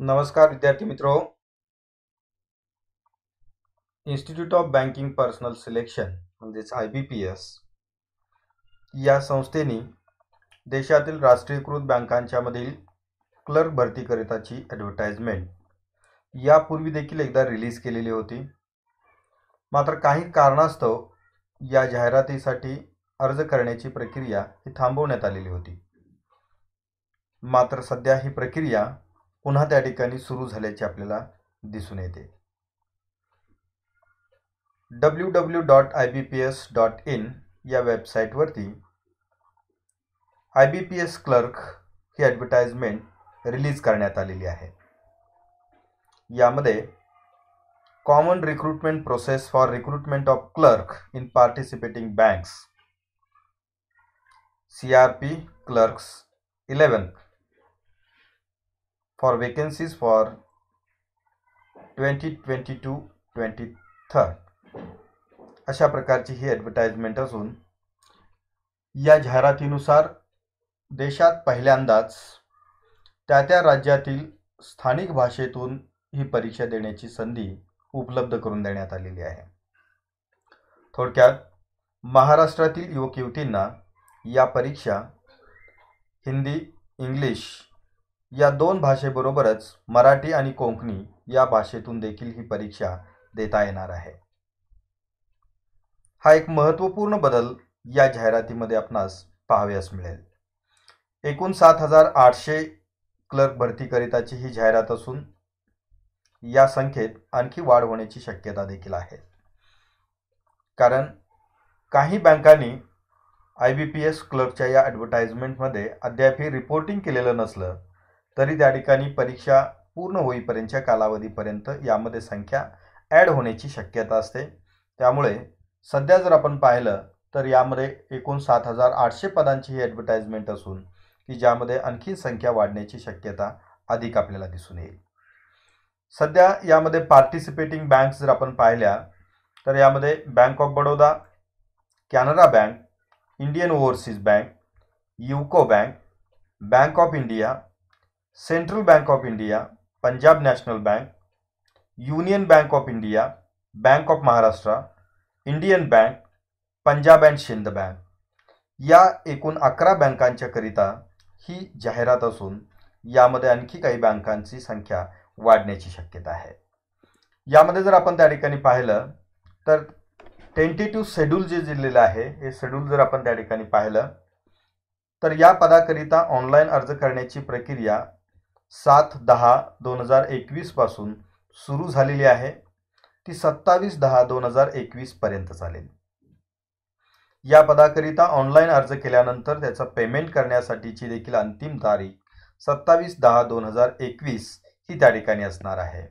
नमस्कार विद्यार्थी मित्रो institute of banking personnel selection म्हणजेच आय बी पी एस या संस्थेने देशातील राष्ट्रीयकृत बँकांच्या मधील क्लर्क भरतीकरिताची ॲडव्हर्टाइजमेंट यापूर्वी देखील एकदा रिलीज केलेली होती मात्र काही कारणास्तव या जाहिरातीसाठी अर्ज करण्याची प्रक्रिया ही थांबवण्यात आलेली होती मात्र सध्या ही प्रक्रिया पुन्हा त्या ठिकाणी सुरू झाल्याचे आपल्याला दिसून येते W W dot I B P S dot in या वेबसाईटवरती I B P S clerk ही ॲडव्हर्टाइजमेंट रिलीज करण्यात आलेली आहे यामध्ये common recruitment process for recruitment of clerk in participating banks C R P clerks eleven for vacancies for 2022-23 अशा प्रकारची ही advertisement असून या जाहिरातीनुसार देशात पहिल्यांदाच त्या त्या राज्यातील स्थानिक भाषेतून ही परीक्षा देण्याची संधी उपलब्ध करून देण्यात आलेली आहे थोडक्यात महाराष्ट्रातील युवक युवतींना या परीक्षा हिंदी इंग्लिश या दोन भाषेबरोबरच मराठी आणि कोंकणी या भाषेतून देखील ही परीक्षा देता येणार आहे हा एक महत्त्वपूर्ण बदल या जाहिरातीमध्ये आपणास पाहावेस मिळेल एकूण सात हजार आठशे क्लर्क भरतीकरिताची ही जाहिरात असून या संख्येत आणखी वाढ होण्याची शक्यता देखील आहे कारण काही बँकांनी आय बी पी एस क्लर्कच्या या ॲडव्हर्टाईजमेंटमध्ये अद्यापही रिपोर्टिंग केलेलं नसलं तरी त्या ठिकाणी परीक्षा पूर्ण होईपर्यंतच्या कालावधीपर्यंत यामध्ये संख्या ॲड होण्याची शक्यता असते त्यामुळे सध्या जर आपण पाहिलं तर यामध्ये एकूण सात हजार आठशे पदांची ही ॲडव्हर्टाईजमेंट असून की ज्यामध्ये आणखी संख्या वाढण्याची शक्यता अधिक आपल्याला दिसून येईल सध्या यामध्ये पार्टिसिपेटिंग बँक जर आपण पाहिल्या तर यामध्ये bank of Baroda Canara bank Indian overseas bank UCO bank bank of India central bank of India Punjab national bank union bank of India bank of Maharashtra Indian bank Punjab and Sind bank या एकूण अकरा बँकांच्याकरिता ही जाहिरात असून यामध्ये आणखी काही बँकांची संख्या वाढण्याची शक्यता आहे यामध्ये जर आपण त्या ठिकाणी पाहिलं तर टेंटेटिव्ह शेड्यूल जे दिलेलं आहे हे शेड्यूल जर आपण त्या ठिकाणी पाहिलं तर या पदाकरिता ऑनलाईन अर्ज करण्याची प्रक्रिया सात दहा दोन हजार एकवीसपासून सुरू झालेली आहे ती सत्तावीस दहा दोन हजार एकवीसपर्यंत चालेल या पदाकरिता ऑनलाईन अर्ज केल्यानंतर त्याचा पेमेंट करण्यासाठीची देखील अंतिम तारीख सत्तावीस दहा दोन हजार एकवीस ही त्या ठिकाणी असणार आहे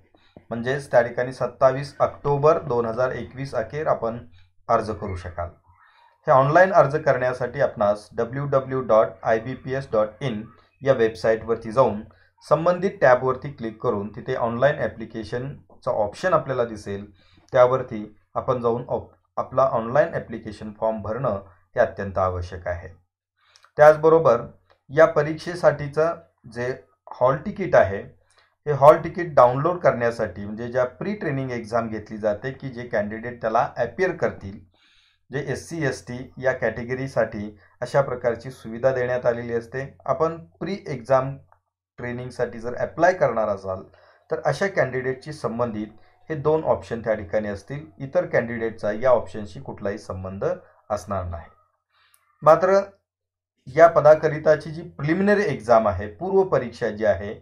म्हणजेच त्या ठिकाणी सत्तावीस ऑक्टोबर दोन हजार एकवीस अखेर आपण अर्ज करू शकाल हे ऑनलाईन अर्ज करण्यासाठी आपणास W W dot I B P S dot in या वेबसाईटवरती जाऊन संबंधित टॅबवरती क्लिक करून तिथे ऑनलाईन ॲप्लिकेशनचा ऑप्शन आपल्याला दिसेल त्यावरती आपण जाऊन ऑप आपला ऑनलाईन ॲप्लिकेशन फॉर्म भरणं हे अत्यंत आवश्यक आहे त्याचबरोबर या परीक्षेसाठीचं जे हॉल तिकीट आहे हे हॉल तिकीट डाउनलोड करण्यासाठी म्हणजे ज्या प्री ट्रेनिंग एक्झाम घेतली जाते की जे कॅन्डिडेट त्याला ॲपियर करतील जे एस सी एस टी या कॅटेगरीसाठी अशा प्रकारची सुविधा देण्यात आलेली असते आपण प्री एक्झाम ट्रेनिंगसाठी जर अप्लाय करणार असाल तर अशा कॅन्डिडेटशी संबंधित हे दोन ऑप्शन त्या ठिकाणी असतील इतर कॅन्डिडेटचा या ऑप्शनशी कुठलाही संबंध असणार नाही मात्र या पदाकरिताची जी प्रिलिमिनरी एक्झाम आहे पूर्वपरीक्षा जी आहे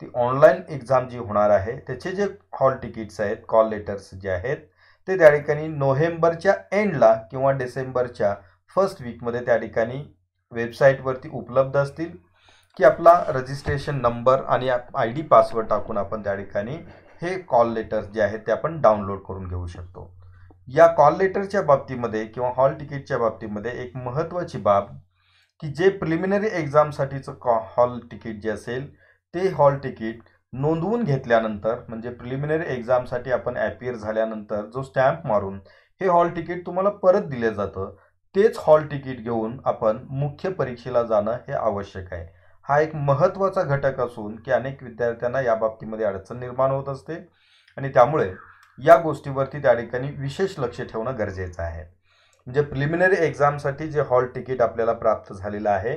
ती ऑनलाईन एक्झाम जी होणार आहे त्याचे जे हॉल तिकीट्स आहेत कॉल लेटर्स जे आहेत ते त्या ठिकाणी नोव्हेंबरच्या एंडला किंवा डिसेंबरच्या फर्स्ट वीकमध्ये त्या ठिकाणी वेबसाईटवरती उपलब्ध असतील की आपला रजिस्ट्रेशन नंबर आणि आय डी पासवर्ड टाकून आपण त्या ठिकाणी हे कॉल लेटर जे आहे ते आपण डाउनलोड करून घेऊ शकतो या कॉल लेटरच्या बाबतीमध्ये किंवा हॉल तिकीटच्या बाबतीमध्ये एक महत्त्वाची बाब की जे प्रिलिमिनरी एक्झामसाठीचं कॉ हॉल तिकीट जे असेल ते हॉल तिकीट नोंदवून घेतल्यानंतर म्हणजे प्रिलिमिनरी एक्झामसाठी आपण ॲपियर झाल्यानंतर जो स्टॅम्प मारून हे हॉल तिकीट तुम्हाला परत दिलं जातं तेच हॉल तिकीट घेऊन आपण मुख्य परीक्षेला जाणं हे आवश्यक आहे हा एक महत्त्वाचा घटक असून की अनेक विद्यार्थ्यांना या बाबतीमध्ये अडचण निर्माण होत असते आणि त्यामुळे या गोष्टीवरती त्या ठिकाणी विशेष लक्ष ठेवणं गरजेचं आहे म्हणजे प्रिलिमिनरी एक्झामसाठी जे हॉल तिकीट आपल्याला प्राप्त झालेलं आहे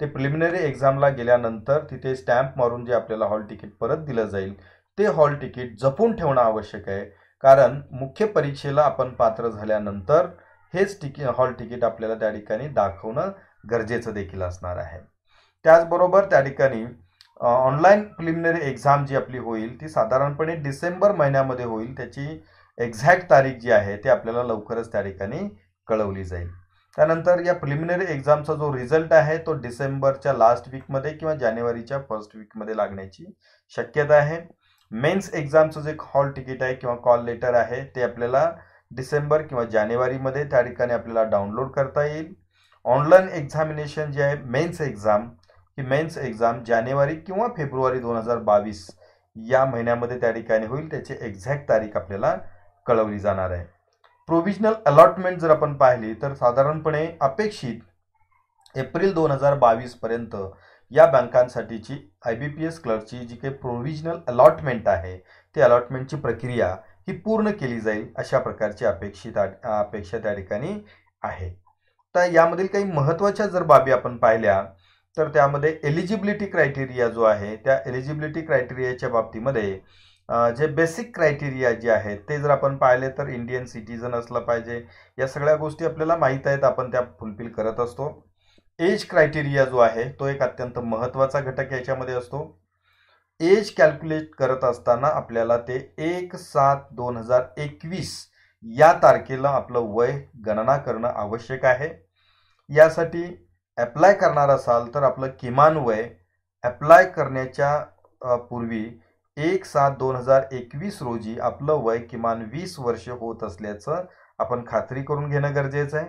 ते प्रिलिमिनरी एक्झामला गेल्यानंतर तिथे स्टॅम्प मारून जे आपल्याला हॉल तिकीट परत दिलं जाईल ते हॉल तिकीट जपून ठेवणं आवश्यक आहे कारण मुख्य परीक्षेला आपण पात्र झाल्यानंतर हेच टिकी हॉल तिकीट आपल्याला त्या ठिकाणी दाखवणं गरजेचं देखील असणार आहे त्याचबरोबर त्या ठिकाणी ऑनलाईन प्रिलिमिनरी एक्झाम जी आपली होईल ती साधारणपणे डिसेंबर महिन्यामध्ये होईल त्याची एक्झॅक्ट तारीख जी आहे ती आपल्याला लवकरच त्या ठिकाणी कळवली जाईल त्यानंतर या प्रिलिमिनरी एक्झामचा जो रिझल्ट आहे तो डिसेंबरच्या लास्ट वीकमध्ये किंवा जानेवारीच्या फर्स्ट वीकमध्ये लागण्याची शक्यता आहे मेन्स एक्झामचं जे हॉल तिकीट आहे किंवा कॉल लेटर आहे ते आपल्याला डिसेंबर किंवा जानेवारीमध्ये त्या ठिकाणी आपल्याला डाउनलोड करता येईल ऑनलाईन एक्झामिनेशन जे आहे मेन्स एक्झाम की मेन्स एक्झाम जानेवारी किंवा फेब्रुवारी दोन हजार बावीस या महिन्यामध्ये त्या ठिकाणी होईल त्याची एक्झॅक्ट तारीख आपल्याला कळवली जाणार आहे प्रोव्हिजनल अलॉटमेंट जर आपण पाहिली तर साधारणपणे अपेक्षित एप्रिल दोन हजार बावीसपर्यंत या बँकांसाठीची आय बी पी एस क्लर्कची जी काही प्रोव्हिजनल अलॉटमेंट आहे ती अलॉटमेंटची प्रक्रिया ही पूर्ण केली जाईल अशा प्रकारची अपेक्षित अपेक्षा त्या ठिकाणी आहे तर यामधील काही महत्त्वाच्या जर बाबी आपण पाहिल्या तर त्यामध्ये एलिजिबिलिटी क्रायटेरिया जो आहे त्या एलिजिबिलिटी क्रायटेरियाच्या बाबतीमध्ये जे बेसिक क्रायटेरिया जे आहेत ते जर आपण पाहिले तर इंडियन सिटीजन असलं पाहिजे या सगळ्या गोष्टी आपल्याला माहीत आहेत आपण त्या फुलफिल करत असतो एज क्रायटेरिया जो आहे तो एक अत्यंत महत्त्वाचा घटक याच्यामध्ये असतो एज कॅल्क्युलेट करत असताना आपल्याला ते एक सात दोन हजार एकवीस या तारखेला आपलं वय गणना करणं आवश्यक आहे यासाठी ॲप्लाय करणार असाल तर आपलं किमान वय ॲप्लाय करण्याच्या पूर्वी एक सात दोन हजार एकवीस रोजी आपलं वय किमान वीस वर्ष होत असल्याचं आपण खात्री करून घेणं गरजेचं आहे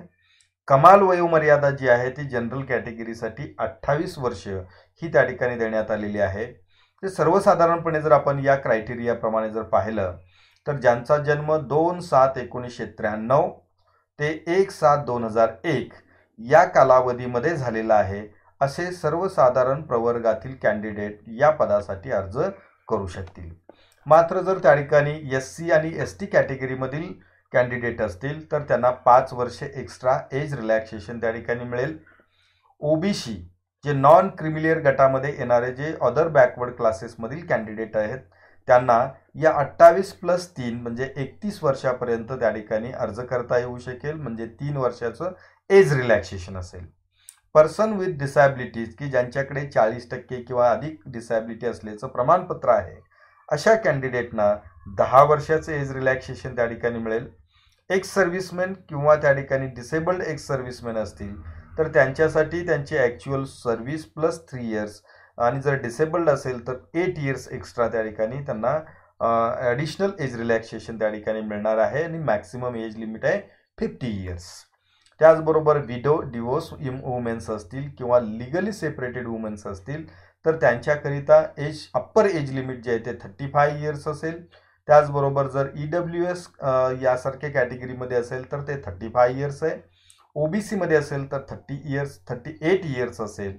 कमाल वयोमर्यादा जी आहे ती जनरल कॅटेगरीसाठी अठ्ठावीस वर्ष ही त्या ठिकाणी देण्यात आलेली आहे तर सर्वसाधारणपणे जर आपण या क्रायटेरियाप्रमाणे जर पाहिलं तर ज्यांचा जन्म दोन सात एकोणीसशे त्र्याण्णव ते एक सात दोन हजार एक या कालावधीमध्ये झालेला आहे असे सर्वसाधारण प्रवर्गातील कॅन्डिडेट या पदासाठी अर्ज करू शकतील मात्र जर त्या ठिकाणी एस सी आणि एस टी कॅटेगरीमधील कॅन्डिडेट असतील तर त्यांना पाच वर्षे एक्स्ट्रा एज रिलॅक्सेशन त्या ठिकाणी मिळेल ओबीसी जे नॉन क्रिमिलियर गटामध्ये येणारे जे अदर बॅकवर्ड क्लासेसमधील कॅन्डिडेट आहेत त्यांना या अठ्ठावीस प्लस तीन म्हणजे एकतीस वर्षापर्यंत त्या ठिकाणी अर्ज करता येऊ शकेल म्हणजे तीन वर्षाचं एज रिलॅक्सेशन असेल पर्सन विथ डिसॅबिलिटीज की ज्यांच्याकडे चाळीस टक्के किंवा अधिक डिसॅबिलिटी असल्याचं प्रमाणपत्र आहे अशा कॅन्डिडेटना दहा वर्षाचं एज रिलॅक्सेशन त्या ठिकाणी मिळेल एक्स सर्व्हिसमॅन किंवा त्या ठिकाणी डिसेबल्ड एक्स सर्व्हिसमॅन असतील तर त्यांच्यासाठी त्यांची actual service plus three years आणि जर डिसेबल्ड असेल तर एट इयर्स एक्स्ट्रा त्या ठिकाणी त्यांना ॲडिशनल एज रिलॅक्सेशन त्या ठिकाणी मिळणार आहे आणि मॅक्सिमम एज लिमिट आहे फिफ्टी इयर्स त्याचबरोबर विडो डिवोर्स वुमेन्स असतील किंवा लिगली सेपरेटेड वुमेन्स असतील तर त्यांच्याकरिता एज अप्पर एज लिमिट जे आहे ते थर्टी फाय इयर्स असेल त्याचबरोबर जर ई डब्ल्यू एस यासारख्या कॅटेगरीमध्ये असेल तर ते थर्टी फाय इयर्स आहे ओ बी सीमध्ये असेल तर thirty years thirty eight years असेल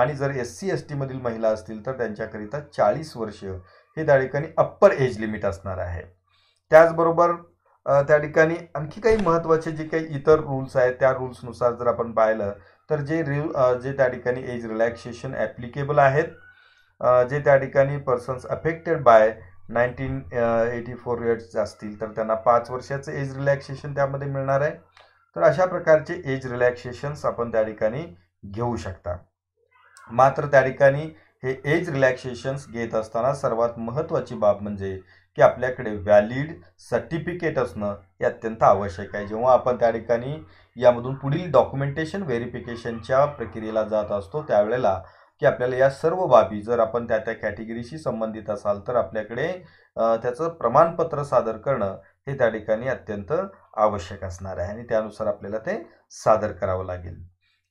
आणि जर एस सी एस टीमधील महिला असतील तर त्यांच्याकरिता चाळीस वर्ष हे त्या ठिकाणी अप्पर एज लिमिट असणार आहे त्याचबरोबर त्या ठिकाणी आणखी काही महत्त्वाचे जे काही इतर रूल्स आहेत त्या रूल्सनुसार जर आपण पाहिलं तर जे रिल जे त्या ठिकाणी एज रिलॅक्सेशन ॲप्लिकेबल आहेत जे त्या ठिकाणी persons affected by nineteen eighty four years असतील तर त्यांना पाच वर्षाचं एज रिलॅक्सेशन त्यामध्ये मिळणार आहे तर अशा प्रकारचे एज रिलॅक्सेशन्स आपण त्या ठिकाणी घेऊ शकता मात्र त्या ठिकाणी हे एज रिलॅक्सेशन्स घेत असताना सर्वात महत्त्वाची बाब म्हणजे की आपल्याकडे व्हॅलिड सर्टिफिकेट असणं हे अत्यंत आवश्यक आहे जेव्हा आपण त्या ठिकाणी यामधून पुढील डॉक्युमेंटेशन व्हेरिफिकेशनच्या प्रक्रियेला जात असतो त्यावेळेला की आपल्याला या सर्व बाबी जर आपण त्या त्या कॅटेगरीशी संबंधित असाल तर आपल्याकडे त्याचं प्रमाणपत्र सादर करणं हे त्या ठिकाणी अत्यंत आवश्यक असणार आहे आणि त्यानुसार आपल्याला ते सादर करावं लागेल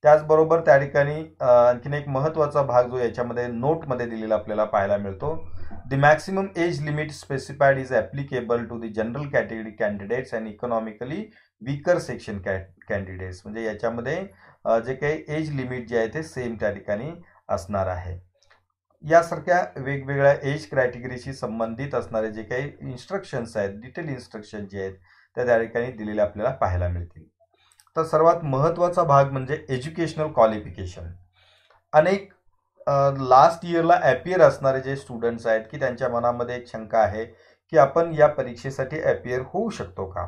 त्याचबरोबर त्या ठिकाणी आणखीन एक महत्त्वाचा भाग जो याच्यामध्ये नोटमध्ये दिलेला आपल्याला पाहायला मिळतो maximum age limit specified is is to the general category category and and economically section section candidates म्हणजे याच्यामध्ये जे काही एज लिमिट जे आहे ते सेम त्या ठिकाणी असणार आहे यासारख्या वेगवेगळ्या एज कॅटेगरीशी संबंधित असणारे जे काही इन्स्ट्रक्शन्स आहेत डिटेल इन्स्ट्रक्शन जे आहेत त्या त्या ठिकाणी दिलेल्या आपल्याला पाहायला मिळतील तर सर्वात महत्त्वाचा भाग म्हणजे एज्युकेशनल क्वालिफिकेशन अनेक लास्ट इयरला ॲपियर असणारे जे स्टुडंट्स आहेत की त्यांच्या मनामध्ये एक शंका आहे की आपण या परीक्षेसाठी ॲपियर होऊ शकतो का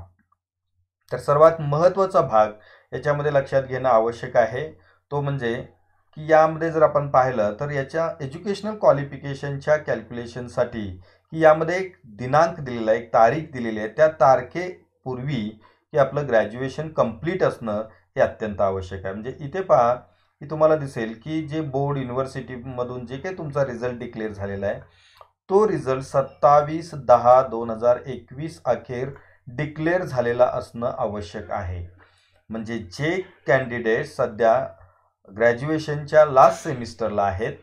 तर सर्वात महत्त्वाचा भाग याच्यामध्ये लक्षात घेणं आवश्यक आहे तो म्हणजे की यामध्ये जर आपण पाहिलं तर याच्या एज्युकेशनल क्वालिफिकेशनच्या कॅल्क्युलेशनसाठी की यामध्ये एक दिनांक दिलेला आहे एक तारीख दिलेली आहे त्या तारखेपूर्वी की आपलं ग्रॅज्युएशन कंप्लीट असणं हे अत्यंत आवश्यक आहे म्हणजे इथे पहा की तुम्हाला दिसेल की जे बोर्ड युनिव्हर्सिटीमधून जे काही तुमचा रिझल्ट डिक्लेअर झालेला आहे तो रिझल्ट सत्तावीस दहा दोन हजार एकवीस अखेर डिक्लेअर झालेला असणं आवश्यक आहे म्हणजे जे कॅन्डिडेट सध्या ग्रॅज्युएशनच्या लास्ट सेमिस्टरला आहेत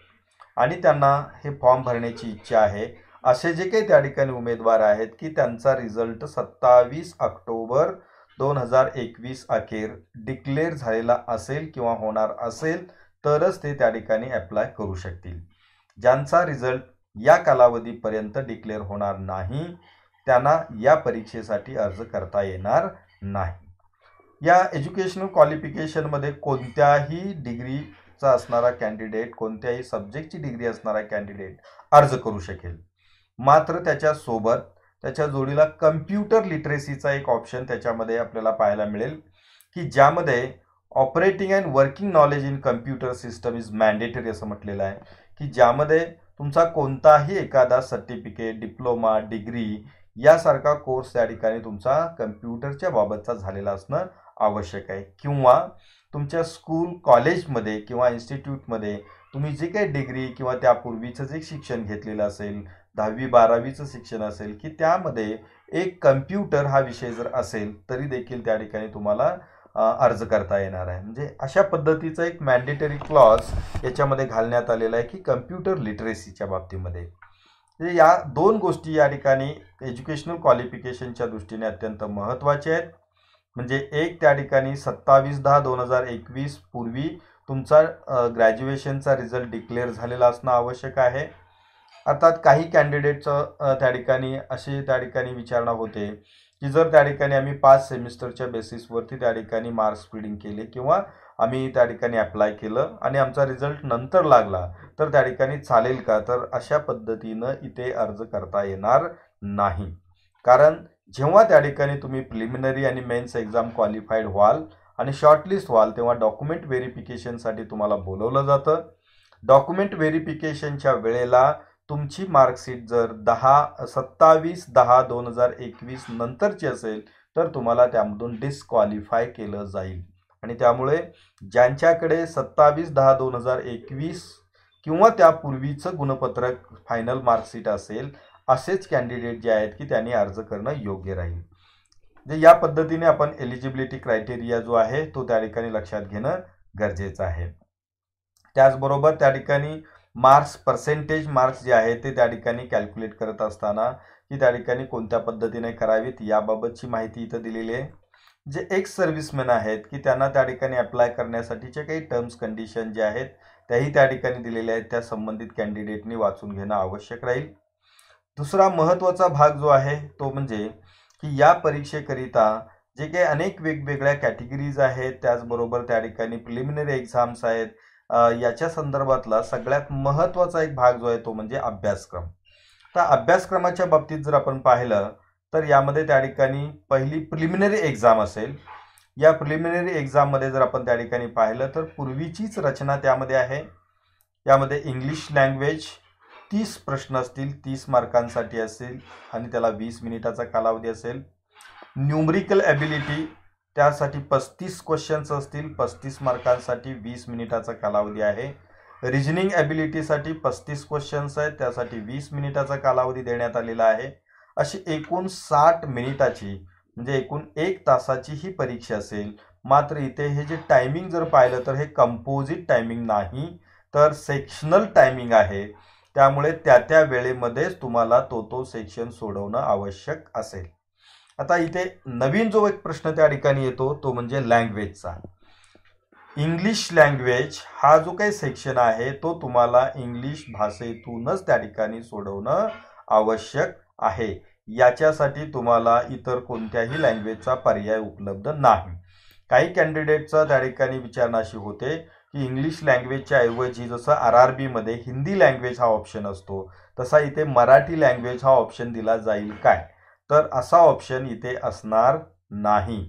आणि त्यांना हे फॉर्म भरण्याची इच्छा आहे असे जे काही त्या ठिकाणी उमेदवार आहेत की त्यांचा रिझल्ट सत्तावीस ऑक्टोबर दोन हजार एकवीस अखेर डिक्लेअर झालेला असेल किंवा होणार असेल तरच ते त्या ठिकाणी अप्लाय करू शकतील ज्यांचा रिझल्ट या कालावधीपर्यंत डिक्लेअर होणार नाही त्यांना या परीक्षेसाठी अर्ज करता येणार नाही या एज्युकेशनल क्वालिफिकेशनमध्ये कोणत्याही डिग्रीचा असणारा कॅन्डिडेट कोणत्याही सब्जेक्टची डिग्री असणारा कॅन्डिडेट अर्ज करू शकेल मात्र त्याच्यासोबत त्याच्या जोडीला कम्प्युटर लिटरेसीचा एक ऑप्शन त्याच्यामध्ये आपल्याला पाहायला मिळेल की ज्यामध्ये operating and working knowledge in computer system is mandatory असं म्हटलेलं आहे की ज्यामध्ये तुमचा कोणताही एखादा सर्टिफिकेट डिप्लोमा डिग्री यासारखा कोर्स त्या ठिकाणी तुमचा कम्प्युटरच्या बाबतचा झालेला असणं आवश्यक आहे किंवा तुमच्या स्कूल कॉलेजमध्ये किंवा इन्स्टिट्यूटमध्ये तुम्ही जे काही डिग्री किंवा त्यापूर्वीचं जे शिक्षण घेतलेलं असेल दहावी बारावीचं शिक्षण असेल की त्यामध्ये एक कम्प्युटर हा विषय जर असेल तरी देखील त्या ठिकाणी तुम्हाला अर्ज करता येणार आहे म्हणजे अशा पद्धतीचा एक मॅन्डेटरी क्लॉज याच्यामध्ये घालण्यात आलेला आहे की कम्प्युटर लिटरेसीच्या बाबतीमध्ये म्हणजे या दोन गोष्टी या ठिकाणी एज्युकेशनल क्वालिफिकेशनच्या दृष्टीने अत्यंत महत्त्वाच्या आहेत म्हणजे एक त्या ठिकाणी सत्तावीस दहा दोन हजार एकवीस पूर्वी तुमचा ग्रॅज्युएशनचा रिझल्ट डिक्लेअर झालेला असणं आवश्यक आहे अर्थात काही कॅन्डिडेटचं त्या ठिकाणी अशी त्या ठिकाणी विचारणा होते की जर त्या ठिकाणी आम्ही पाच सेमिस्टरच्या बेसिसवरती त्या ठिकाणी मार्क्स फीडिंग केले किंवा आम्ही त्या ठिकाणी अप्लाय केलं आणि आमचा रिझल्ट नंतर लागला तर त्या ठिकाणी चालेल का तर अशा पद्धतीनं इथे अर्ज करता येणार नाही कारण जेव्हा त्या ठिकाणी तुम्ही प्रिलिमिनरी आणि मेन्स एक्झाम क्वालिफाईड व्हाल आणि शॉर्टलिस्ट व्हाल तेव्हा डॉक्युमेंट व्हेरिफिकेशनसाठी तुम्हाला बोलवलं जातं डॉक्युमेंट व्हेरिफिकेशनच्या वेळेला तुमची मार्कशीट जर दहा सत्तावीस दहा दोन हजार एकवीस नंतरची असेल तर तुम्हाला त्यामधून डिस्क्वालिफाय केलं जाईल आणि त्यामुळे ज्यांच्याकडे सत्तावीस दहा दोन हजार एकवीस किंवा त्यापूर्वीचं गुणपत्रक फायनल मार्कशीट असेल असेच कॅन्डिडेट जे आहेत की त्यांनी अर्ज करणं योग्य राहील जे म्हणजे या पद्धतीने आपण एलिजिबिलिटी क्रायटेरिया जो आहे तो त्या ठिकाणी लक्षात घेणं गरजेचं आहे त्याचबरोबर त्या ठिकाणी मार्क्स पर्सेंटेज मार्क्स जे आहे ते त्या ठिकाणी कॅल्क्युलेट करत असताना की त्या ठिकाणी कोणत्या पद्धतीने करावीत याबाबतची माहिती इथं दिलेली आहे जे एक्स सर्व्हिसमॅन आहेत की त्यांना त्या ठिकाणी अप्लाय करण्यासाठीचे काही टर्म्स कंडिशन जे आहेत त्याही त्या ठिकाणी दिलेल्या आहेत त्या संबंधित कॅन्डिडेटनी वाचून घेणं आवश्यक राहील दुसरा महत्त्वाचा भाग जो आहे तो म्हणजे की या परीक्षेकरिता जे काही अनेक वेगवेगळ्या कॅटेगरीज आहेत त्याचबरोबर त्या ठिकाणी प्रिलिमिनरी एक्झाम्स आहेत याच्या संदर्भातला सगळ्यात महत्त्वाचा एक भाग जो आहे तो म्हणजे अभ्यासक्रम तर अभ्यासक्रमाच्या बाबतीत जर आपण पाहिलं तर यामध्ये त्या ठिकाणी पहिली प्रिलिमिनरी एक्झाम असेल या प्रिलिमिनरी एक्झाममध्ये जर आपण त्या ठिकाणी पाहिलं तर पूर्वीचीच रचना त्यामध्ये आहे यामध्ये इंग्लिश लँग्वेज तीस प्रश्न असतील तीस मार्कांसाठी असेल आणि त्याला वीस मिनिटाचा कालावधी असेल न्यूमरिकल ॲबिलिटी त्यासाठी पस्तीस क्वेश्चन्स असतील पस्तीस मार्कांसाठी वीस मिनिटाचा कालावधी आहे रिजनिंग ॲबिलिटीसाठी पस्तीस क्वेश्चन्स आहेत त्यासाठी वीस मिनिटाचा कालावधी देण्यात आलेला आहे अशी एकूण साठ मिनिटाची म्हणजे एकूण एक तासाची ही परीक्षा असेल मात्र इथे हे जे टायमिंग जर पाहिलं तर हे कंपोजिट टायमिंग नाही तर सेक्शनल टायमिंग आहे त्यामुळे त्या त्या वेळेमध्येच तुम्हाला तो तो सेक्शन सोडवणं आवश्यक असेल आता इथे नवीन जो एक प्रश्न त्या ठिकाणी येतो तो म्हणजे लँग्वेजचा इंग्लिश लँग्वेज हा जो काही सेक्शन आहे तो तुम्हाला इंग्लिश भाषेतूनच त्या ठिकाणी सोडवणं आवश्यक आहे याच्यासाठी तुम्हाला इतर कोणत्याही लँग्वेजचा पर्याय उपलब्ध नाही काही कॅन्डिडेटचा त्या ठिकाणी विचारणा अशी होते की इंग्लिश लँग्वेजच्या ऐवजी जसं आर आर बीमध्ये हिंदी लँग्वेज हा ऑप्शन असतो तसा इथे मराठी लँग्वेज हा ऑप्शन दिला जाईल काय तर असा ऑप्शन इथे असणार नाही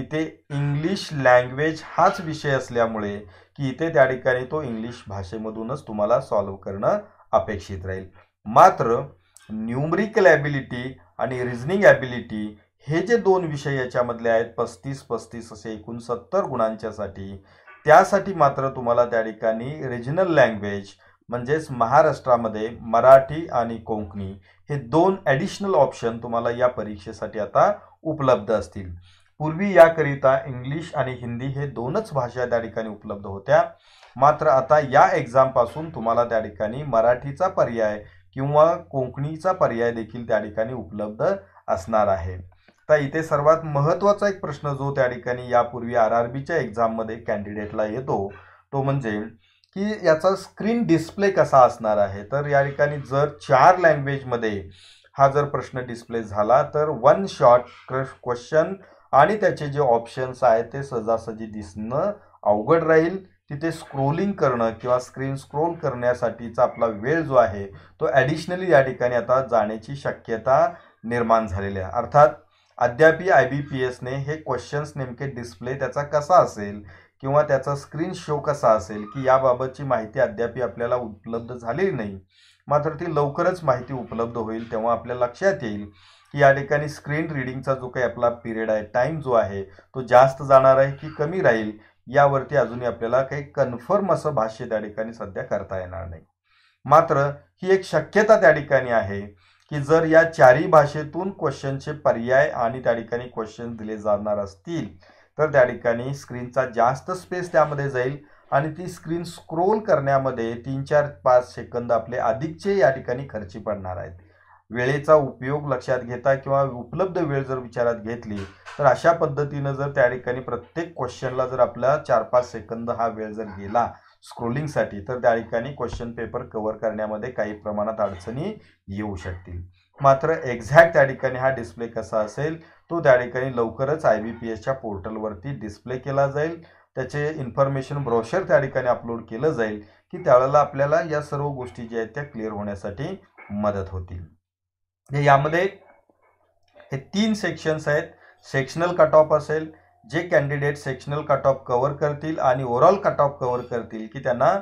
इथे इंग्लिश लँग्वेज हाच विषय असल्यामुळे की इथे त्या ठिकाणी तो इंग्लिश भाषेमधूनच तुम्हाला सॉल्व करणं अपेक्षित राहील मात्र न्यूमरिकल ॲबिलिटी आणि रिजनिंग ॲबिलिटी हे जे दोन विषय याच्यामधले आहेत पस्तीस पस्तीस असे एकूण सत्तर गुणांच्यासाठी त्यासाठी मात्र तुम्हाला त्या ठिकाणी रिजनल लँग्वेज म्हणजेच महाराष्ट्रामध्ये मराठी आणि कोंकणी हे दोन ॲडिशनल ऑप्शन तुम्हाला या परीक्षेसाठी आता उपलब्ध असतील पूर्वी याकरिता इंग्लिश आणि हिंदी हे दोनच भाषा त्या ठिकाणी उपलब्ध होत्या मात्र आता या एक्झामपासून तुम्हाला त्या ठिकाणी मराठीचा पर्याय किंवा कोकणीचा पर्याय देखील त्या ठिकाणी उपलब्ध असणार आहे तर इथे सर्वात महत्त्वाचा एक प्रश्न जो त्या ठिकाणी यापूर्वी आर आर बीच्या एक्झाममध्ये कॅन्डिडेटला येतो तो म्हणजे की याचा स्क्रीन डिस्प्ले कसा असणार आहे तर या ठिकाणी जर चार लँग्वेजमध्ये हा जर प्रश्न डिस्प्ले झाला तर वन शॉट क्वेश्चन आणि त्याचे जे ऑप्शन्स आहेत ते सजासजी दिसणं अवघड राहील तिथे स्क्रोलिंग करणं किंवा स्क्रीन स्क्रोल करण्यासाठीचा आपला वेळ जो आहे तो ॲडिशनली या ठिकाणी आता जाण्याची शक्यता निर्माण झालेली आहे अर्थात अद्यापी आय बी पी एसने हे क्वेश्चन्स नेमके डिस्प्ले त्याचा कसा असेल किंवा त्याचा स्क्रीन शो कसा असेल की याबाबतची माहिती अद्याप आपल्याला उपलब्ध झालेली नाही मात्र ती लवकरच माहिती उपलब्ध होईल तेव्हा आपल्या लक्षात येईल की या ठिकाणी स्क्रीन रिडिंगचा जो काही आपला पिरियड आहे टाईम जो आहे तो जास्त जाणार आहे की कमी राहील यावरती अजूनही आपल्याला काही कन्फर्म असं भाष्य त्या ठिकाणी सध्या करता येणार नाही मात्र ही एक शक्यता त्या ठिकाणी आहे की जर या चारही भाषेतून क्वेश्चनचे पर्याय आणि त्या ठिकाणी क्वेश्चन दिले जाणार असतील तर त्या ठिकाणी स्क्रीनचा जास्त स्पेस त्यामध्ये जाईल आणि ती स्क्रीन स्क्रोल करण्यामध्ये तीन चार पाच सेकंद आपले अधिकचे या ठिकाणी खर्ची पडणार आहेत वेळेचा उपयोग लक्षात घेता किंवा उपलब्ध वेळ जर विचारात घेतली तर अशा पद्धतीनं जर त्या ठिकाणी प्रत्येक क्वेश्चनला जर आपला चार पाच सेकंद हा वेळ जर गेला स्क्रोलिंगसाठी तर त्या ठिकाणी क्वेश्चन पेपर कव्हर करण्यामध्ये काही प्रमाणात अडचणी येऊ शकतील मात्र एक्झॅक्ट त्या ठिकाणी हा डिस्प्ले कसा असेल तो त्या ठिकाणी लवकरच आय बी पी एसच्या पोर्टलवरती डिस्प्ले केला जाईल त्याचे इन्फॉर्मेशन ब्रोशर त्या ठिकाणी अपलोड केलं जाईल की त्यावेळेला आपल्याला या सर्व गोष्टी ज्या आहेत त्या क्लिअर होण्यासाठी मदत होतील यामध्ये हे तीन सेक्शन्स आहेत सेक्शनल कट ऑफ असेल जे candidate sectional cut off cover करतील आणि ओव्हरऑल कट ऑफ कव्हर करतील की त्यांना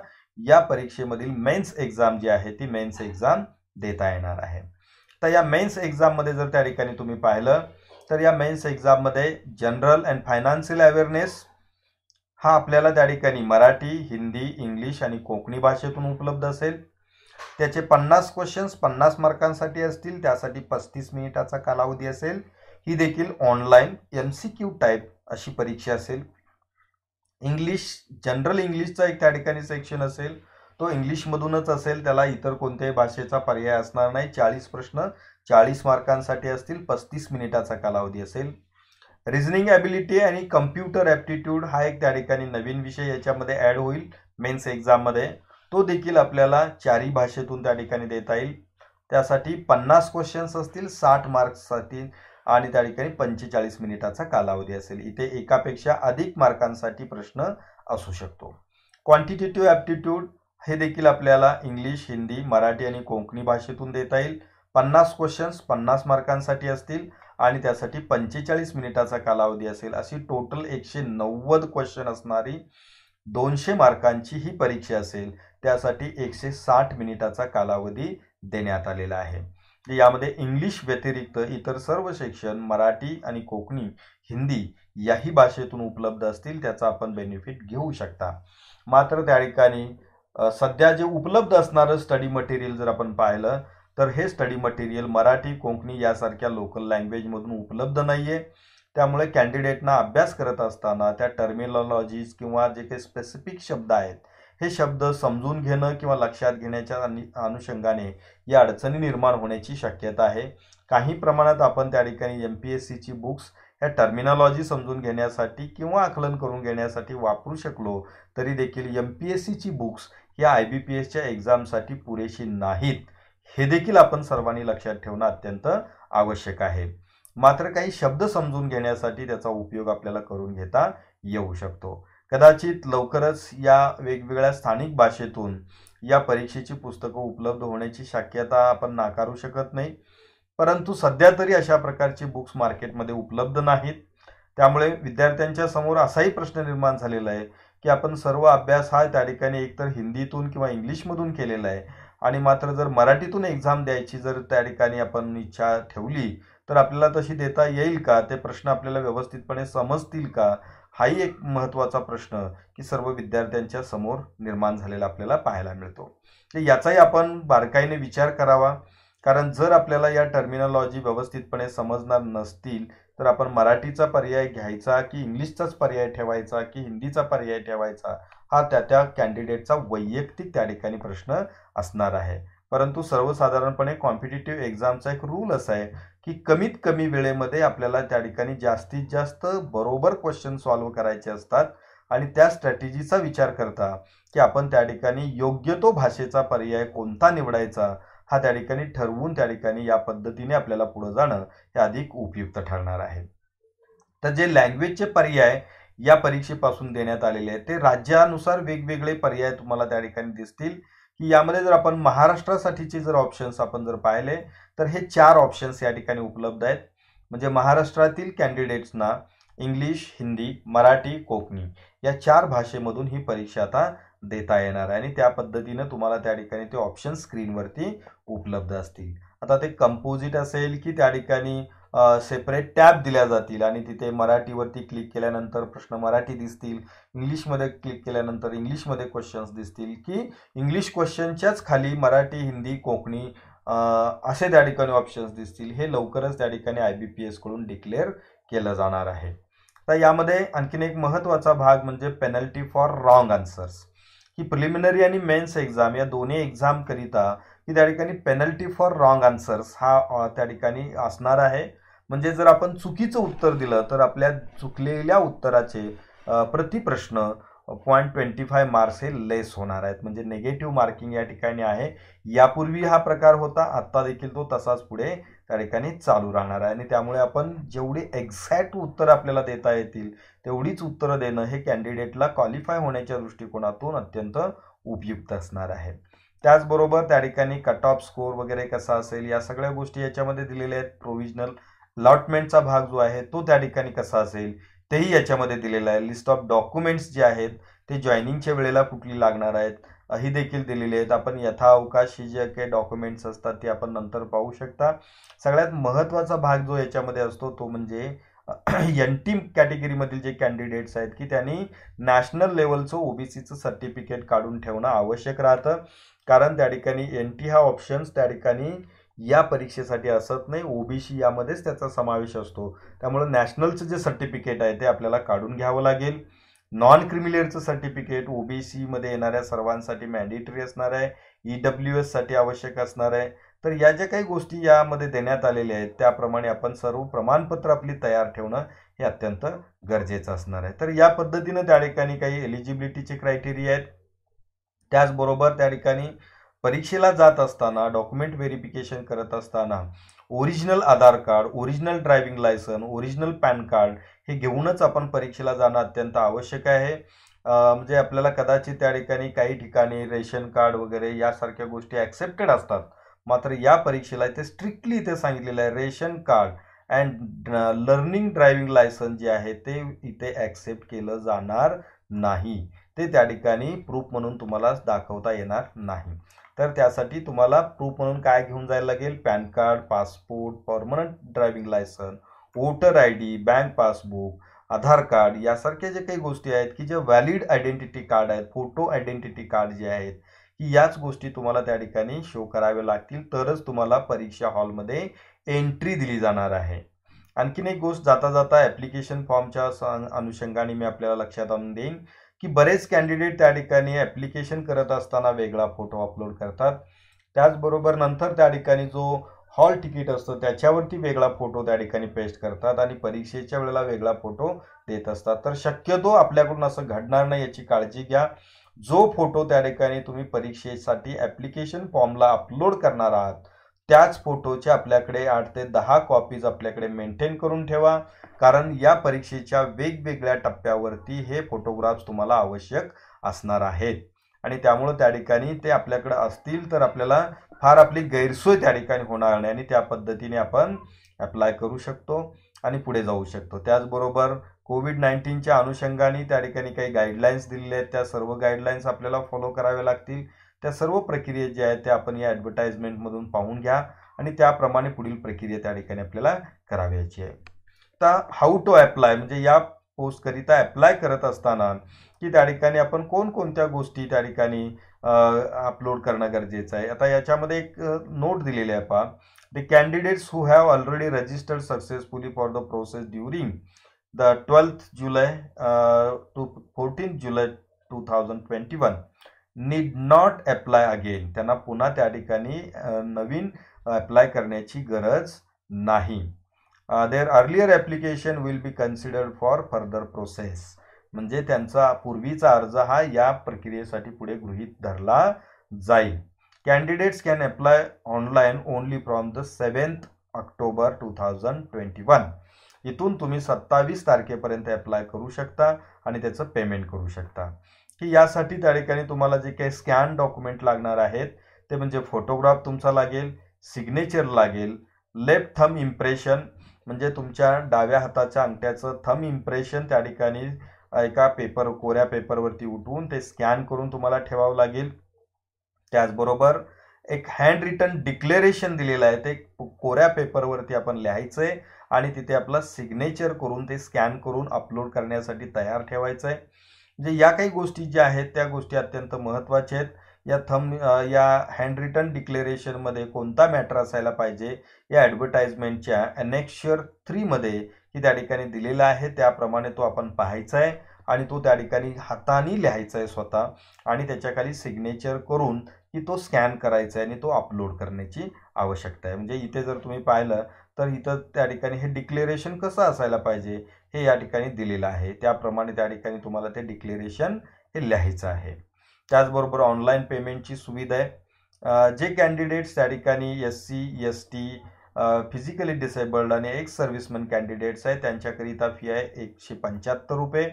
या परीक्षेमधील मेन्स एक्झाम जी आहे ती मेन्स एक्झाम देता येणार आहे तर या मेन्स एक्झाममध्ये जर त्या ठिकाणी तुम्ही पाहिलं तर या मेन्स एक्झाममध्ये जनरल अँड फायनान्शियल अवेअरनेस हा आपल्याला त्या ठिकाणी मराठी हिंदी इंग्लिश आणि कोकणी भाषेतून उपलब्ध असेल त्याचे पन्नास क्वेश्चन्स पन्नास मार्कांसाठी असतील त्यासाठी पस्तीस मिनिटाचा कालावधी असेल ही देखील online M C Q type अशी परीक्षा असेल इंग्लिश जनरल इंग्लिशचा एक त्या ठिकाणी सेक्शन असेल तो इंग्लिशमधूनच असेल त्याला इतर कोणत्याही भाषेचा पर्याय असणार नाही चाळीस प्रश्न चाळीस मार्कांसाठी असतील पस्तीस मिनिटाचा कालावधी असेल रिझनिंग ॲबिलिटी आणि कम्प्युटर ॲप्टिट्यूड हा एक त्या ठिकाणी नवीन विषय याच्यामध्ये ॲड होईल मेन्स एक्झाममध्ये तो देखील आपल्याला चारी भाषेतून त्या ठिकाणी देता येईल त्यासाठी पन्नास क्वेश्चन्स असतील साठ मार्क्ससाठी आणि त्या ठिकाणी पंचेचाळीस मिनिटाचा कालावधी असेल इथे एकापेक्षा अधिक मार्कांसाठी प्रश्न असू शकतो क्वांटिटेटिव्ह ॲप्टिट्यूड हे देखील आपल्याला इंग्लिश हिंदी मराठी आणि कोकणी भाषेतून देता येईल पन्नास क्वेश्चन्स पन्नास मार्कांसाठी असतील आणि त्यासाठी पंचेचाळीस मिनिटाचा कालावधी असेल अशी टोटल एकशे नव्वद क्वेश्चन असणारी दोनशे मार्कांची ही परीक्षा असेल त्यासाठी एकशे साठ मिनिटाचा कालावधी देण्यात आलेला आहे यामध्ये इंग्लिश व्यतिरिक्त इतर सर्व शिक्षण मराठी आणि कोकणी हिंदी याही भाषेतून उपलब्ध असतील त्याचा आपण बेनिफिट घेऊ शकता मात्र त्या ठिकाणी सध्या जे उपलब्ध असणारं स्टडी मटेरियल जर आपण पाहिलं तर हे स्टडी मटेरियल मराठी कोकणी यासारख्या लोकल लँग्वेजमधून उपलब्ध नाही आहे त्यामुळे कॅन्डिडेटना अभ्यास करत असताना त्या टर्मिनॉलॉजीज किंवा जे काही स्पेसिफिक शब्द आहेत हे शब्द समजून घेणं किंवा लक्षात घेण्याच्या अनुषंगाने या अडचणी निर्माण होण्याची शक्यता आहे काही प्रमाणात आपण त्या ठिकाणी एम पी एस सीची बुक्स या टर्मिनॉलॉजी समजून घेण्यासाठी किंवा आकलन करून घेण्यासाठी वापरू शकलो तरी देखील एम पी एस सीची बुक्स या आय बी पी एसच्या एक्झामसाठी पुरेशी नाहीत हे देखील आपण सर्वांनी लक्षात ठेवणं अत्यंत आवश्यक आहे मात्र काही शब्द समजून घेण्यासाठी त्याचा उपयोग आपल्याला करून घेता येऊ शकतो कदाचित लवकरच या वेगवेगळ्या स्थानिक भाषेतून या परीक्षेची पुस्तकं उपलब्ध होण्याची शक्यता आपण नाकारू शकत नाही परंतु सध्या तरी अशा प्रकारचे बुक्स मार्केटमध्ये उपलब्ध नाहीत त्यामुळे विद्यार्थ्यांच्या समोर असाही प्रश्न निर्माण झालेला आहे की आपण सर्व अभ्यास हा त्या ठिकाणी एकतर हिंदीतून किंवा इंग्लिशमधून केलेला आहे आणि मात्र जर मराठीतून एक्झाम द्यायची जर त्या ठिकाणी आपण इच्छा ठेवली तर आपल्याला तशी देता येईल का ते प्रश्न आपल्याला व्यवस्थितपणे समजतील का हाही एक महत्त्वाचा प्रश्न की सर्व विद्यार्थ्यांच्या समोर निर्माण झालेला आपल्याला पाहायला मिळतो तर याचाही आपण बारकाईने विचार करावा कारण जर आपल्याला या टर्मिनॉलॉजी व्यवस्थितपणे समजणार नसतील तर आपण मराठीचा पर्याय घ्यायचा की इंग्लिशचाच पर्याय ठेवायचा की हिंदीचा पर्याय ठेवायचा हा त्या त्या कॅन्डिडेटचा वैयक्तिक त्या ठिकाणी प्रश्न असणार आहे परंतु सर्वसाधारणपणे कॉम्पिटेटिव्ह एक्झामचा एक रूल असा आहे की कमीत कमी वेळेमध्ये आपल्याला त्या ठिकाणी जास्तीत जास्त बरोबर क्वेश्चन सॉल्व्ह करायचे असतात आणि त्या स्ट्रॅटेजीचा विचार करता की आपण त्या ठिकाणी योग्य तो भाषेचा पर्याय कोणता निवडायचा हा त्या ठिकाणी ठरवून त्या ठिकाणी या पद्धतीने आपल्याला पुढं जाणं हे अधिक उपयुक्त ठरणार आहे तर जे लँग्वेजचे पर्याय या परीक्षेपासून देण्यात आलेले आहेत ते राज्यानुसार वेगवेगळे पर्याय तुम्हाला त्या ठिकाणी दिसतील की यामध्ये जर आपण महाराष्ट्रासाठीचे जर ऑप्शन्स आपण जर पाहिले तर हे चार ऑप्शन्स या ठिकाणी उपलब्ध आहेत म्हणजे महाराष्ट्रातील कॅन्डिडेट्सना इंग्लिश हिंदी मराठी कोकणी या चार भाषेमधून ही परीक्षा आता देता येणार आहे आणि त्या पद्धतीनं तुम्हाला त्या ठिकाणी ते ऑप्शन स्क्रीनवरती उपलब्ध असतील आता ते कंपोजिट असेल की त्या ठिकाणी सेपरेट टॅब दिल्या जातील आणि तिथे मराठीवरती क्लिक केल्यानंतर प्रश्न मराठी दिसतील इंग्लिशमध्ये क्लिक केल्यानंतर इंग्लिशमध्ये क्वेश्चन्स दिसतील की इंग्लिश क्वेश्चनच्याच खाली मराठी हिंदी कोकणी असे त्या ठिकाणी ऑप्शन्स दिसतील हे लवकरच त्या ठिकाणी आय बी पी एसकडून डिक्लेअर केलं जाणार आहे तर यामध्ये आणखीन एक महत्त्वाचा भाग म्हणजे पेनल्टी फॉर रॉंग आन्सर्स की प्रिलिमिनरी आणि मेन्स एक्झाम या दोन्ही करिता की त्या ठिकाणी पेनल्टी फॉर रॉंग आन्सर्स हा त्या ठिकाणी असणार आहे म्हणजे जर आपण चुकीचं उत्तर दिलं तर आपल्या चुकलेल्या उत्तराचे प्रतिप्रश्न पॉईंट ट्वेंटी फाय मार्क्स हे लेस होणार आहेत म्हणजे नेगेटिव्ह मार्किंग या ठिकाणी आहे यापूर्वी हा प्रकार होता आत्ता देखील तो तसाच पुढे त्या ठिकाणी चालू राहणार आहे आणि त्यामुळे आपण जेवढी एक्झॅक्ट उत्तरं आपल्याला देता येतील तेवढीच उत्तरं देणं हे कॅन्डिडेटला क्वालिफाय होण्याच्या दृष्टिकोनातून अत्यंत उपयुक्त असणार आहे त्याचबरोबर त्या ठिकाणी कट ऑफ स्कोअर वगैरे कसा असेल या सगळ्या गोष्टी याच्यामध्ये दिलेल्या आहेत प्रोव्हिजनल अलॉटमेंटचा भाग जो आहे तो त्या ठिकाणी कसा असेल तेही याच्यामध्ये दिलेलं आहे लिस्ट ऑफ डॉक्युमेंट्स जे आहेत ते जॉईनिंगच्या वेळेला कुठली लागणार आहेत ही देखील दिलेली आहेत आपण यथाअवकाश जे काही डॉक्युमेंट्स असतात ते आपण नंतर पाहू शकता सगळ्यात महत्त्वाचा भाग जो याच्यामध्ये असतो तो म्हणजे एन टी कॅटेगरीमधील जे कॅन्डिडेट्स आहेत की त्यांनी नॅशनल लेवलचं ओबीसीचं सर्टिफिकेट काढून ठेवणं आवश्यक राहतं कारण त्या ठिकाणी एन टी हा ऑप्शन्स त्या ठिकाणी या परीक्षेसाठी असत नाही ओबीसी यामध्येच त्याचा समावेश असतो त्यामुळं नॅशनलचं जे सर्टिफिकेट आहे ते आपल्याला काढून घ्यावं लागेल नॉन क्रिमिलेअरचं सर्टिफिकेट ओबीसीमध्ये येणाऱ्या सर्वांसाठी मॅन्डेटरी असणार आहे ई e डब्ल्यू एससाठी आवश्यक असणार आहे तर या ज्या काही गोष्टी यामध्ये देण्यात आलेल्या आहेत त्याप्रमाणे आपण सर्व प्रमाणपत्र आपली तयार ठेवणं हे अत्यंत गरजेचं असणार आहे तर या पद्धतीनं त्या ठिकाणी काही एलिजिबिलिटीचे क्रायटेरिया आहेत त्याचबरोबर त्या ठिकाणी परीक्षेला जात असताना डॉक्युमेंट व्हेरिफिकेशन करत असताना original Aadhaar card original driving license original PAN card हे घेऊनच आपण परीक्षेला जाणं अत्यंत आवश्यक आहे म्हणजे आपल्याला कदाचित त्या ठिकाणी काही ठिकाणी रेशन कार्ड वगैरे यासारख्या गोष्टी ॲक्सेप्टेड असतात मात्र या परीक्षेला इथे स्ट्रिक्टली इथे सांगितलेलं आहे ration card and learning driving license जे आहे ते इथे ॲक्सेप्ट केलं जाणार नाही ते त्या ठिकाणी प्रूफ म्हणून तुम्हाला दाखवता येणार नाही तर त्यासाठी तुम्हाला प्रूफ म्हणून काय घेऊन जायला लागेल PAN card passport permanent driving license voter I D bank passbook Aadhaar card यासारख्या ज्या काही गोष्टी आहेत की जे व्हॅलिड आयडेंटिटी कार्ड आहेत फोटो आयडेंटिटी कार्ड जे आहेत की याच गोष्टी तुम्हाला त्या ठिकाणी शो कराव्या लागतील तरच तुम्हाला परीक्षा हॉलमध्ये एंट्री दिली जाणार आहे आणखीन एक गोष्ट जाता जाता ॲप्लिकेशन फॉर्मच्या अनुषंगाने मी आपल्याला लक्षात आणून देईन की बरेच कॅन्डिडेट त्या ठिकाणी ॲप्लिकेशन करत असताना वेगळा फोटो अपलोड करतात त्याचबरोबर नंतर त्या ठिकाणी जो हॉल तिकीट असतो त्याच्यावरती वेगळा फोटो त्या ठिकाणी पेस्ट करतात आणि परीक्षेच्या वेळेला वेगळा फोटो देत असतात तर शक्यतो आपल्याकडून असं घडणार नाही याची काळजी घ्या जो फोटो त्या ठिकाणी तुम्ही परीक्षेसाठी ॲप्लिकेशन फॉर्मला अपलोड करणार आहात त्याच फोटोचे आपल्याकडे आठ ते दहा कॉपीज आपल्याकडे मेंटेन करून ठेवा कारण या परीक्षेच्या वेगवेगळ्या टप्प्यावरती हे फोटोग्राफ्स तुम्हाला आवश्यक असणार आहेत आणि त्यामुळं त्या ठिकाणी ते आपल्याकडं असतील तर आपल्याला फार आपली गैरसोय त्या ठिकाणी होणार नाही आणि त्या पद्धतीने आपण अप्लाय करू शकतो आणि पुढे जाऊ शकतो त्याचबरोबर कोविड नाईन्टीनच्या अनुषंगाने त्या ठिकाणी काही गाईडलाईन्स दिलेले आहेत त्या सर्व गाईडलाईन्स आपल्याला फॉलो करावे लागतील त्या सर्व प्रक्रिया जे आहेत त्या आपण या ॲडव्हर्टाईजमेंटमधून पाहून घ्या आणि त्याप्रमाणे पुढील प्रक्रिया त्या ठिकाणी आपल्याला करावयाची आहे आता हाऊ टू ॲप्लाय म्हणजे या पोस्टकरिता ॲप्लाय करत असताना की त्या ठिकाणी आपण कोणकोणत्या गोष्टी त्या ठिकाणी अपलोड करणं गरजेचं आहे आता याच्यामध्ये एक नोट दिलेली आहे पा the candidates who have already registered successfully for the process during the twelfth July to fourteen July two thousand twenty one need not apply again त्यांना पुन्हा त्या ठिकाणी नवीन अप्लाय करण्याची गरज नाही their earlier application will be considered for further process म्हणजे त्यांचा पूर्वीचा अर्ज हा या प्रक्रियेसाठी पुढे गृहीत धरला जाईल candidates can apply online only from the seventh October two thousand twenty one इथून तुम्ही सत्तावीस तारखेपर्यंत अप्लाय करू शकता आणि त्याचं पेमेंट करू शकता की यासाठी त्या ठिकाणी तुम्हाला जे काही स्कॅन डॉक्युमेंट लागणार आहेत ते म्हणजे फोटोग्राफ तुमचा लागेल सिग्नेचर लागेल लेफ्ट थम इम्प्रेशन म्हणजे तुमच्या डाव्या हाताच्या अंगठ्याचं थम इम्प्रेशन त्या ठिकाणी एका पेपर कोऱ्या पेपरवरती उठवून ते स्कॅन करून तुम्हाला ठेवावं लागेल त्याचबरोबर एक हँड रिटर्न डिक्लेरेशन दिलेलं आहे ते कोऱ्या पेपरवरती आपण लिहायचं आहे आणि तिथे आपलं सिग्नेचर करून ते स्कॅन करून अपलोड करण्यासाठी तयार ठेवायचं आहे म्हणजे या काही गोष्टी ज्या आहेत त्या गोष्टी अत्यंत महत्त्वाच्या आहेत या थम या हँड रिटन डिक्लेरेशनमध्ये कोणता मॅटर असायला पाहिजे या ॲडव्हर्टाइजमेंटच्या अनेक्शर थ्रीमध्ये की त्या ठिकाणी दिलेला आहे त्याप्रमाणे तो आपण पाहायचा आहे आणि तो त्या ठिकाणी हाताने लिहायचा आहे स्वतः आणि त्याच्याखाली सिग्नेचर करून की तो स्कॅन करायचा आहे आणि तो अपलोड करण्याची आवश्यकता आहे म्हणजे इथे जर तुम्ही पाहिलं तर इथं त्या ठिकाणी हे डिक्लेरेशन कसं असायला पाहिजे हे या ठिकाणी दिलेलं आहे त्याप्रमाणे त्या ठिकाणी तुम्हाला ते डिक्लेरेशन हे लिहायचं आहे त्याचबरोबर ऑनलाईन पेमेंटची सुविधा आहे जे कॅन्डिडेट्स त्या ठिकाणी S C S T physically disabled आणि एक सर्व्हिसमन कॅन्डिडेट्स आहे त्यांच्याकरिता फी आहे एकशे पंच्याहत्तर रुपये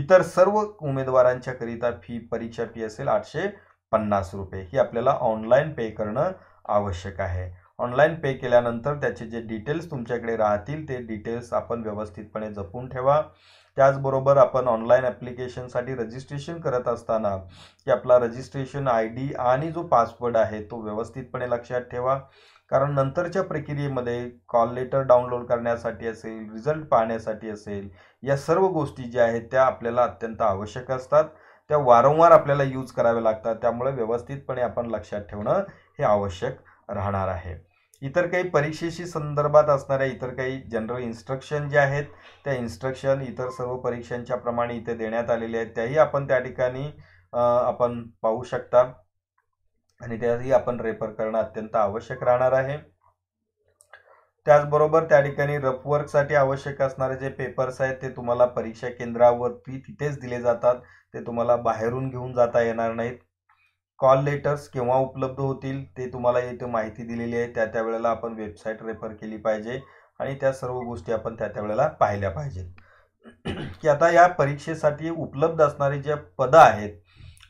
इतर सर्व उमेदवारांच्याकरिता फी परीक्षा फी असेल आठशे पन्नास रुपये ही आपल्याला ऑनलाईन पे करणं आवश्यक आहे ऑनलाईन पे केल्यानंतर त्याचे जे डिटेल्स तुमच्याकडे राहतील ते डिटेल्स आपण व्यवस्थितपणे जपून ठेवा त्याचबरोबर आपण ऑनलाईन ॲप्लिकेशनसाठी रजिस्ट्रेशन करत असताना की आपला रजिस्ट्रेशन आय डी आणि जो पासवर्ड आहे तो व्यवस्थितपणे लक्षात ठेवा कारण नंतरच्या प्रक्रियेमध्ये कॉल लेटर डाउनलोड करण्यासाठी असेल रिझल्ट पाहण्यासाठी असेल या सर्व गोष्टी ज्या आहेत त्या आपल्याला अत्यंत आवश्यक असतात त्या वारंवार आपल्याला यूज कराव्या लागतात त्यामुळे व्यवस्थितपणे आपण लक्षात ठेवणं हे आवश्यक राहणार आहे इतर काही परीक्षेशी संदर्भात असणाऱ्या इतर काही जनरल इन्स्ट्रक्शन जे आहेत त्या इन्स्ट्रक्शन इतर सर्व परीक्षांच्या प्रमाणे इथे देण्यात आलेले आहेत त्याही आपण त्या ठिकाणी आपण पाहू शकता आणि त्याही आपण रेफर करणं अत्यंत आवश्यक राहणार आहे त्याचबरोबर त्या ठिकाणी रफवर्कसाठी आवश्यक असणारे जे पेपर्स आहेत ते तुम्हाला परीक्षा केंद्रावरती तिथेच दिले जातात ते तुम्हाला बाहेरून घेऊन जाता येणार नाहीत कॉल लेटर्स केव्हा उपलब्ध होतील ते तुम्हाला इथे माहिती दिलेली आहे त्या त्या वेळेला आपण वेबसाईट रेफर केली पाहिजे आणि त्या सर्व गोष्टी आपण त्या त्या वेळेला पाहिल्या पाहिजेत की आता या परीक्षेसाठी उपलब्ध असणारी ज्या पदं आहेत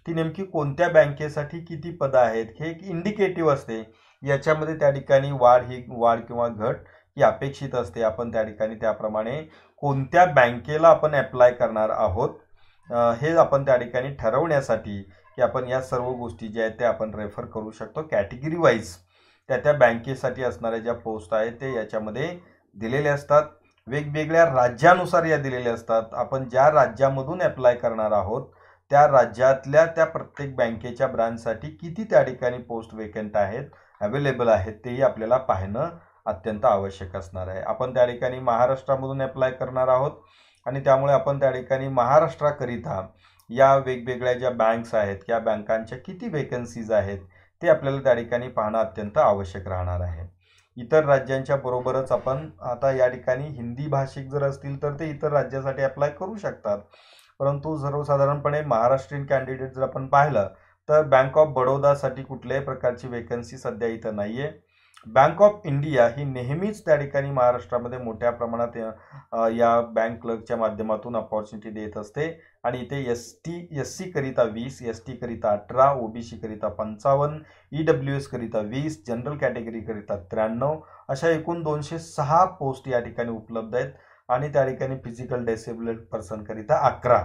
ती नेमकी कोणत्या बँकेसाठी किती पदं आहेत हे एक इंडिकेटिव्ह असते याच्यामध्ये त्या ठिकाणी वाढ ही वाढ किंवा घट ही अपेक्षित असते आपण त्या ठिकाणी त्याप्रमाणे कोणत्या बँकेला आपण ॲप्लाय करणार आहोत हे आपण त्या ठिकाणी ठरवण्यासाठी की आपण या सर्व गोष्टी ज्या आहेत त्या आपण रेफर करू शकतो कॅटेगरी वाईज त्या त्या बँकेसाठी असणाऱ्या ज्या पोस्ट आहेत ते याच्यामध्ये दिलेले असतात वेगवेगळ्या राज्यानुसार या दिलेल्या असतात आपण ज्या राज्यामधून अप्लाय करणार आहोत त्या राज्यातल्या त्या प्रत्येक बँकेच्या ब्रांचसाठी किती त्या ठिकाणी पोस्ट वेकंट आहेत अवेलेबल आहेत तेही आपल्याला पाहणं अत्यंत आवश्यक असणार आहे आपण त्या ठिकाणी महाराष्ट्रामधून अप्लाय करणार आहोत आणि त्यामुळे आपण त्या ठिकाणी महाराष्ट्राकरिता या वेगवेगळ्या ज्या बँक्स आहेत या बँकांच्या किती वेकन्सीज आहेत ते आपल्याला त्या ठिकाणी पाहणं अत्यंत आवश्यक राहणार आहे इतर राज्यांच्या बरोबरच आपण आता या ठिकाणी हिंदी भाषिक जर असतील तर ते इतर राज्यासाठी अप्लाय करू शकतात परंतु सर्वसाधारणपणे महाराष्ट्रीयन कॅन्डिडेट जर आपण पाहिलं तर बँक ऑफ बडोदासाठी कुठल्याही प्रकारची वेकन्सी सध्या इथं नाही आहे बँक ऑफ इंडिया ही नेहमीच त्या ठिकाणी महाराष्ट्रामध्ये मोठ्या प्रमाणात या बँक क्लर्कच्या माध्यमातून अपॉर्च्युनिटी देत असते आणि इथे एस टी एस सीकरिता वीस एस टीकरिता अठरा ओ बी सीकरिता पंचावन्न ई e डब्ल्यू एसकरिता वीस जनरल कॅटेगरीकरिता त्र्याण्णव अशा एकूण दोनशे सहा पोस्ट या ठिकाणी उपलब्ध आहेत आणि त्या ठिकाणी फिजिकल डिसेबल्ड पर्सनकरिता अकरा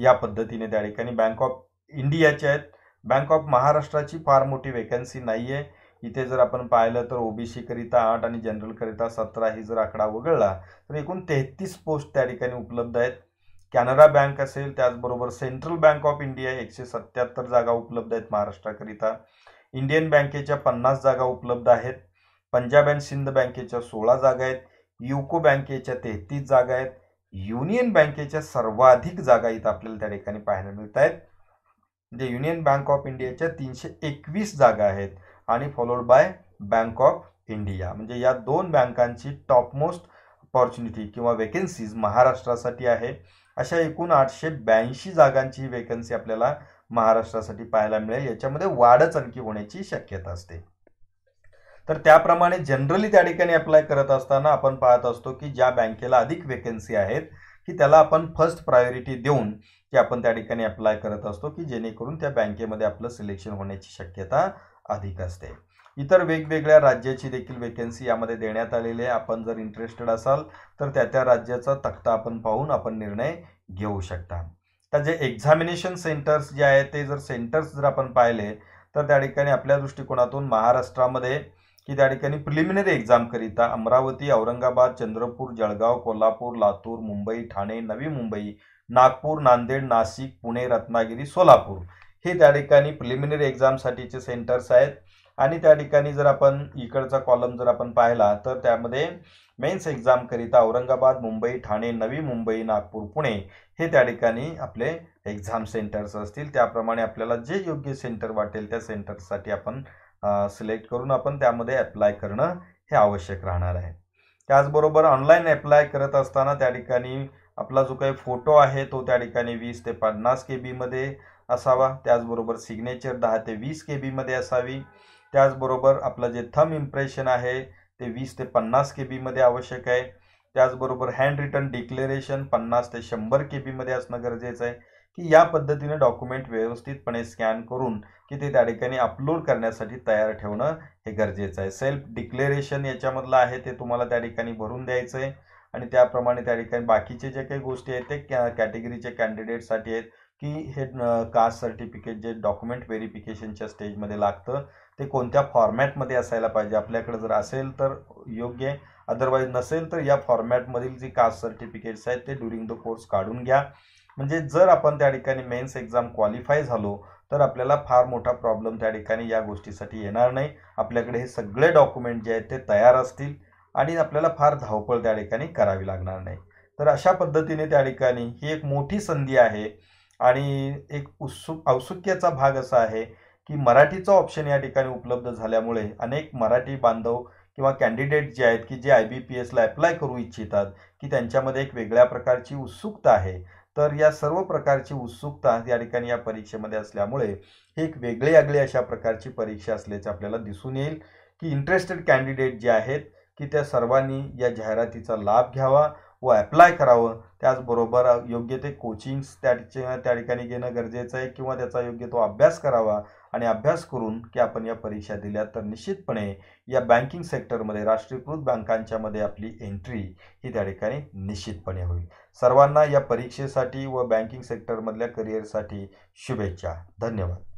या पद्धतीने त्या ठिकाणी बँक ऑफ इंडियाचे आहेत बँक ऑफ महाराष्ट्राची फार मोठी वेकन्सी नाही आहे इथे जर आपण पाहिलं तर करिता आठ आणि जनरलकरिता सतरा ही जर आकडा वगळला तर एकूण तेहतीस पोस्ट त्या ठिकाणी उपलब्ध आहेत कॅनरा बँक असेल त्याचबरोबर सेंट्रल बँक ऑफ इंडिया एकशे सत्त्याहत्तर जागा उपलब्ध आहेत महाराष्ट्राकरिता इंडियन बँकेच्या पन्नास जागा उपलब्ध आहेत पंजाब अँड सिंध बँकेच्या सोळा जागा आहेत युको बँकेच्या तेहतीस जागा आहेत युनियन बँकेच्या सर्वाधिक जागा इथं आपल्याला त्या ठिकाणी पाहायला मिळत आहेत म्हणजे युनियन बँक ऑफ इंडियाच्या तीनशे एकवीस जागा आहेत आणि followed by bank of India म्हणजे या दोन बँकांची टॉपमोस्ट अपॉर्च्युनिटी किंवा वेकन्सीज महाराष्ट्रासाठी आहे अशा एकूण आठशे ब्याऐंशी जागांची वेकन्सी आपल्याला महाराष्ट्रासाठी पाहायला मिळेल याच्यामध्ये वाढच आणखी होण्याची शक्यता असते तर त्याप्रमाणे जनरली त्या ठिकाणी अप्लाय करत असताना आपण पाहत असतो की ज्या बँकेला अधिक वेकन्सी आहेत की त्याला आपण फर्स्ट प्रायोरिटी देऊन की आपण त्या ठिकाणी अप्लाय करत असतो की जेणेकरून त्या बँकेमध्ये आपलं सिलेक्शन होण्याची शक्यता अधिक असते इतर वेगवेगळ्या राज्याची देखील वेकन्सी यामध्ये देण्यात आलेली आहे आपण जर इंटरेस्टेड असाल तर त्या त्या राज्याचा तक्ता आपण पाहून आपण निर्णय घेऊ शकता त्याचे जे एक्झामिनेशन सेंटर्स जे आहे ते जर सेंटर्स जर आपण पाहिले तर त्या ठिकाणी आपल्या दृष्टिकोनातून महाराष्ट्रामध्ये की त्या ठिकाणी प्रिलिमिनरी एक्झामकरिता अमरावती औरंगाबाद चंद्रपूर जळगाव कोल्हापूर लातूर मुंबई ठाणे नवी मुंबई नागपूर नांदेड नाशिक पुणे रत्नागिरी सोलापूर हे त्या ठिकाणी प्रिलिमिनरी एक्झामसाठीचे सेंटर्स आहेत आणि त्या ठिकाणी जर आपण इकडचा कॉलम जर आपण पाहिला तर त्यामध्ये मेन्स एक्झामकरिता औरंगाबाद मुंबई ठाणे नवी मुंबई नागपूर पुणे हे त्या ठिकाणी आपले एक्झाम सेंटर्स असतील त्याप्रमाणे आपल्याला जे योग्य सेंटर वाटेल त्या सेंटरसाठी आपण सिलेक्ट करून आपण त्यामध्ये अप्लाय करणं हे आवश्यक राहणार आहे त्याचबरोबर ऑनलाईन अप्लाय करत असताना त्या ठिकाणी आपला जो काही फोटो आहे तो त्या ठिकाणी वीस ते पन्नास के बीमध्ये असावा त्याचबरोबर सिग्नेचर दहा ते वीस के बीमध्ये असावी त्याचबरोबर आपलं जे थम इम्प्रेशन आहे ते वीस ते पन्नास के बीमध्ये आवश्यक आहे त्याचबरोबर हँड रिटर्न डिक्लेरेशन पन्नास ते शंभर के बीमध्ये असणं गरजेचं आहे की या पद्धतीने डॉक्युमेंट व्यवस्थितपणे स्कॅन करून की ते त्या ठिकाणी अपलोड करण्यासाठी तयार ठेवणं हे गरजेचं आहे सेल्फ डिक्लेरेशन याच्यामधलं आहे ते तुम्हाला त्या ठिकाणी भरून द्यायचं आहे आणि त्याप्रमाणे त्या ठिकाणी बाकीचे जे काही गोष्टी आहेत ते कॅ कॅटेगरीचे कॅन्डिडेटसाठी आहेत की हे कास्ट सर्टिफिकेट जे डॉक्युमेंट व्हेरिफिकेशनच्या स्टेजमध्ये लागतं ते कोणत्या फॉर्मॅटमध्ये असायला पाहिजे आपल्याकडे जर असेल तर योग्य अदरवाईज नसेल तर या फॉर्मॅटमधील जी कास्ट सर्टिफिकेट्स आहेत ते ड्युरिंग द कोर्स काढून घ्या म्हणजे जर आपण त्या ठिकाणी मेन्स एक्झाम क्वालिफाय झालो तर आपल्याला फार मोठा प्रॉब्लेम त्या ठिकाणी या गोष्टीसाठी येणार नाही आपल्याकडे हे सगळे डॉक्युमेंट जे आहेत ते तयार असतील आणि आपल्याला फार धावपळ त्या ठिकाणी करावी लागणार नाही तर अशा पद्धतीने त्या ठिकाणी ही एक मोठी संधी आहे आणि एक उत्सुक औत्सुक्याचा भाग असा आहे की मराठीचा ऑप्शन या ठिकाणी उपलब्ध झाल्यामुळे अनेक मराठी बांधव किंवा कॅन्डिडेट जे आहेत की जे आय बी पी एसला अप्लाय करू इच्छितात की त्यांच्यामध्ये एक वेगळ्या प्रकारची उत्सुकता आहे तर या सर्व प्रकारची उत्सुकता या ठिकाणी या परीक्षेमध्ये असल्यामुळे ही एक वेगळी आगळी अशा प्रकारची परीक्षा असल्याचे आपल्याला दिसून येईल की इंटरेस्टेड कॅन्डिडेट जे आहेत की त्या सर्वांनी या जाहिरातीचा लाभ घ्यावा व ॲप्लाय करावं त्याचबरोबर योग्य ते कोचिंग्स त्याचे त्या ठिकाणी घेणं गरजेचं आहे किंवा त्याचा योग्य तो अभ्यास करावा आणि अभ्यास करून की आपण या परीक्षा दिल्या तर निश्चितपणे या बँकिंग सेक्टरमध्ये राष्ट्रीयकृत बँकांच्यामध्ये आपली एंट्री ही त्या ठिकाणी निश्चितपणे होईल सर्वांना या परीक्षेसाठी व बँकिंग सेक्टरमधल्या करिअरसाठी शुभेच्छा धन्यवाद